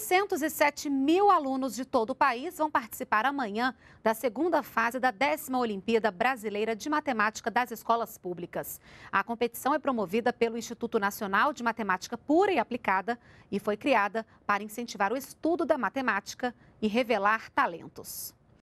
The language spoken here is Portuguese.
607 mil alunos de todo o país vão participar amanhã da segunda fase da décima Olimpíada Brasileira de Matemática das Escolas Públicas. A competição é promovida pelo Instituto Nacional de Matemática Pura e Aplicada e foi criada para incentivar o estudo da matemática e revelar talentos.